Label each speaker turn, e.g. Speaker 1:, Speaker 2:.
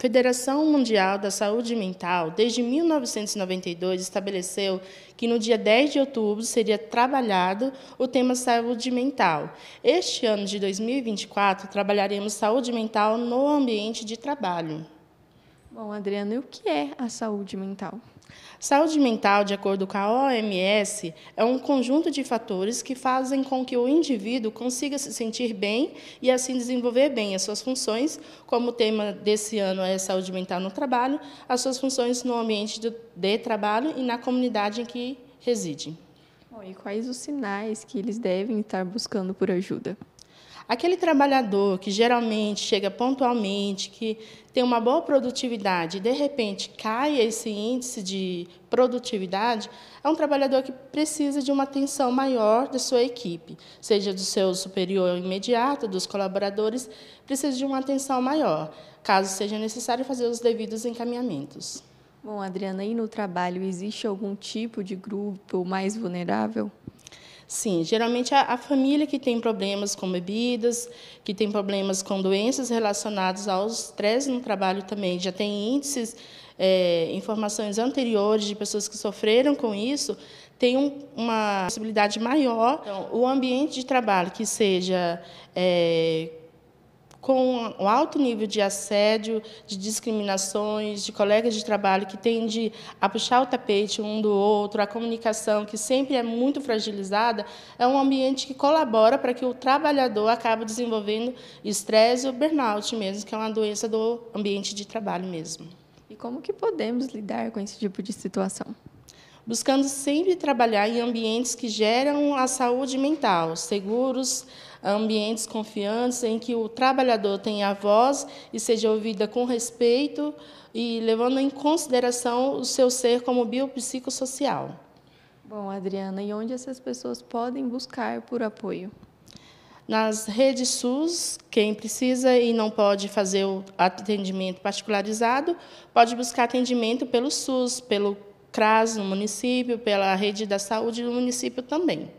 Speaker 1: Federação Mundial da Saúde Mental, desde 1992, estabeleceu que no dia 10 de outubro seria trabalhado o tema saúde mental. Este ano de 2024, trabalharemos saúde mental no ambiente de trabalho. Bom, Adriana, e o que é a saúde mental? Saúde mental, de acordo com a OMS, é um conjunto de fatores que fazem com que o indivíduo consiga se sentir bem e assim desenvolver bem as suas funções, como o tema desse ano é saúde mental no trabalho, as suas funções no ambiente de trabalho e na comunidade em que reside. Bom, e quais os sinais que eles devem estar buscando por ajuda? Aquele trabalhador que geralmente chega pontualmente, que tem uma boa produtividade e de repente cai esse índice de produtividade, é um trabalhador que precisa de uma atenção maior da sua equipe, seja do seu superior imediato, dos colaboradores, precisa de uma atenção maior, caso seja necessário fazer os devidos encaminhamentos. Bom, Adriana, e no trabalho existe algum tipo de grupo mais vulnerável? Sim, geralmente a, a família que tem problemas com bebidas, que tem problemas com doenças relacionadas aos estresse no trabalho também, já tem índices, é, informações anteriores de pessoas que sofreram com isso, tem um, uma possibilidade maior. Então, o ambiente de trabalho que seja é, com um alto nível de assédio, de discriminações, de colegas de trabalho que tende a puxar o tapete um do outro, a comunicação que sempre é muito fragilizada, é um ambiente que colabora para que o trabalhador acabe desenvolvendo estresse ou burnout mesmo, que é uma doença do ambiente de trabalho mesmo. E como que podemos lidar com esse tipo de situação? buscando sempre trabalhar em ambientes que geram a saúde mental, seguros, ambientes confiantes em que o trabalhador tenha a voz e seja ouvida com respeito e levando em consideração o seu ser como biopsicossocial. Bom, Adriana, e onde essas pessoas podem buscar por apoio? Nas redes SUS, quem precisa e não pode fazer o atendimento particularizado, pode buscar atendimento pelo SUS, pelo CRAS no município, pela rede da saúde do município também.